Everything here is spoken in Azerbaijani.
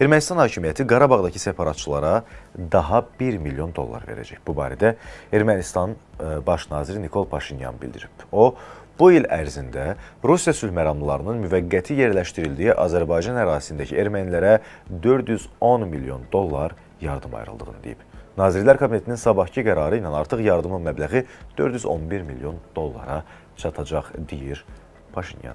Ermənistan hakimiyyəti Qarabağdakı separatçılara daha 1 milyon dollar verəcək. Bu barədə Ermənistan e, baş naziri Nikol Paşinyan bildirib. O, bu il ərzində Rusiya sülhməramlılarının müvəqqəti yerləşdirildiyi Azərbaycan ərazisindəki ermənilərə 410 milyon dollar yardım ayrıldığını deyib. Nazirlər Kabinetinin sabahki qərarı ilə artıq yardımın məbləği 411 milyon dollara çatacaq deyir Paşinyan.